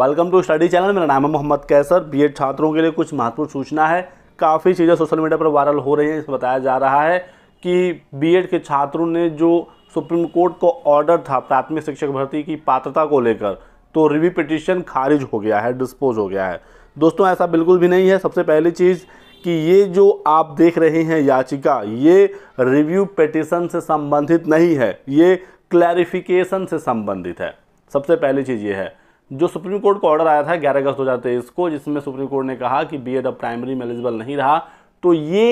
welcome to study channel मेरा नाम है मोहम्मद कैसर बीएड छात्रों के लिए कुछ महत्वपूर्ण सूचना है काफ़ी चीज़ें सोशल मीडिया पर वायरल हो रही हैं इसमें बताया जा रहा है कि बीएड के छात्रों ने जो सुप्रीम कोर्ट को ऑर्डर था प्राथमिक शिक्षक भर्ती की पात्रता को लेकर तो रिव्यू पिटिशन खारिज हो गया है डिस्पोज हो गया है दोस्तों ऐसा बिल्कुल भी नहीं है सबसे पहली चीज़ कि ये जो आप देख रहे हैं याचिका ये रिव्यू पिटिशन से संबंधित नहीं है ये क्लैरिफिकेशन से संबंधित है सबसे पहली चीज़ ये है जो सुप्रीम कोर्ट का ऑर्डर आया था ग्यारह अगस्त दो को जिसमें सुप्रीम कोर्ट ने कहा कि बी एड अब प्राइमरी में एलिजिबल नहीं रहा तो ये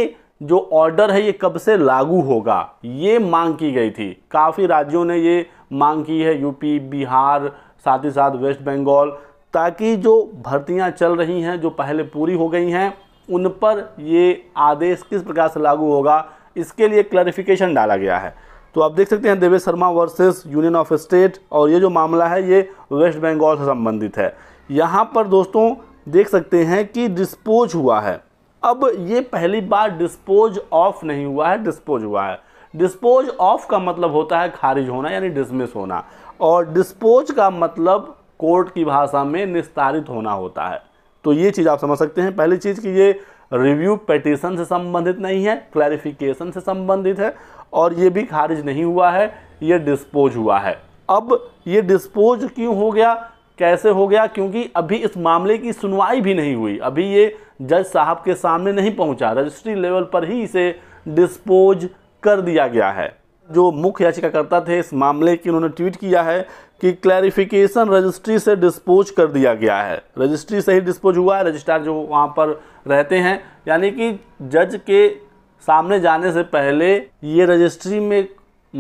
जो ऑर्डर है ये कब से लागू होगा ये मांग की गई थी काफ़ी राज्यों ने ये मांग की है यूपी बिहार साथ ही साथ वेस्ट बंगाल ताकि जो भर्तियां चल रही हैं जो पहले पूरी हो गई हैं उन पर ये आदेश किस प्रकार से लागू होगा इसके लिए क्लरिफिकेशन डाला गया है तो आप देख सकते हैं Devesh Sharma versus union of state और ये जो मामला है ये वेस्ट बंगाल से संबंधित है यहाँ पर दोस्तों देख सकते हैं कि डिस्पोज हुआ है अब ये पहली बार डिस्पोज ऑफ नहीं हुआ है डिस्पोज हुआ है डिस्पोज ऑफ का मतलब होता है खारिज होना यानी डिसमिस होना और डिस्पोज का मतलब कोर्ट की भाषा में निस्तारित होना होता है तो ये चीज़ आप समझ सकते हैं पहली चीज़ कि ये रिव्यू पेटिशन से संबंधित नहीं है क्लैरिफिकेशन से संबंधित है और ये भी खारिज नहीं हुआ है ये डिस्पोज हुआ है अब ये डिस्पोज क्यों हो गया कैसे हो गया क्योंकि अभी इस मामले की सुनवाई भी नहीं हुई अभी ये जज साहब के सामने नहीं पहुंचा रजिस्ट्री लेवल पर ही इसे डिस्पोज कर दिया गया है जो मुख्य याचिकाकर्ता थे इस मामले की उन्होंने ट्वीट किया है कि क्लैरिफिकेशन रजिस्ट्री से डिस्पोज कर दिया गया है रजिस्ट्री से ही डिस्पोज हुआ है रजिस्ट्रार जो वहाँ पर रहते हैं यानी कि जज के सामने जाने से पहले ये रजिस्ट्री में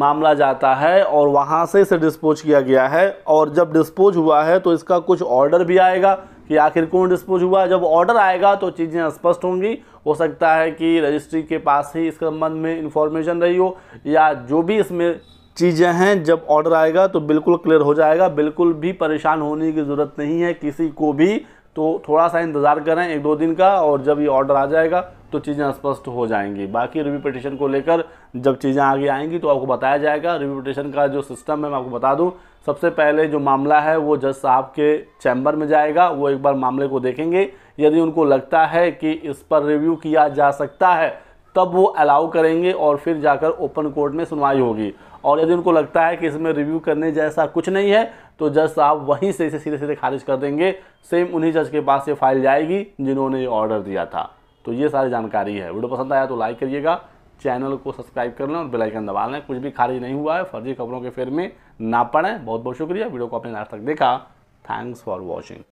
मामला जाता है और वहाँ से इसे डिस्पोज किया गया है और जब डिस्पोज हुआ है तो इसका कुछ ऑर्डर भी आएगा कि आखिर क्यों डिस्पोज हुआ जब ऑर्डर आएगा तो चीज़ें स्पष्ट होंगी हो सकता है कि रजिस्ट्री के पास ही इस संबंध में इंफॉर्मेशन रही हो या जो भी इसमें चीज़ें हैं जब ऑर्डर आएगा तो बिल्कुल क्लियर हो जाएगा बिल्कुल भी परेशान होने की ज़रूरत नहीं है किसी को भी तो थोड़ा सा इंतज़ार करें एक दो दिन का और जब ये ऑर्डर आ जाएगा तो चीज़ें स्पष्ट हो जाएंगी बाकी रिव्यू पटिशन को लेकर जब चीज़ें आगे आएंगी तो आपको बताया जाएगा रिव्यू पटिशन का जो सिस्टम है मैं आपको बता दूं सबसे पहले जो मामला है वो जज साहब के चैम्बर में जाएगा वो एक बार मामले को देखेंगे यदि उनको लगता है कि इस पर रिव्यू किया जा सकता है तब वो अलाउ करेंगे और फिर जाकर ओपन कोर्ट में सुनवाई होगी और यदि उनको लगता है कि इसमें रिव्यू करने जैसा कुछ नहीं है तो जज साहब वहीं से इसे सीधे सीधे खारिज कर देंगे सेम उन्हीं जज के पास ये फाइल जाएगी जिन्होंने ये ऑर्डर दिया था तो ये सारी जानकारी है वीडियो पसंद आया तो लाइक करिएगा चैनल को सब्सक्राइब कर लें और बेलाइकन दबा लें कुछ भी खारिज नहीं हुआ है फर्जी खबरों के फेर में ना पड़ें बहुत बहुत शुक्रिया वीडियो को आपने लास्ट तक देखा थैंक्स फॉर वॉचिंग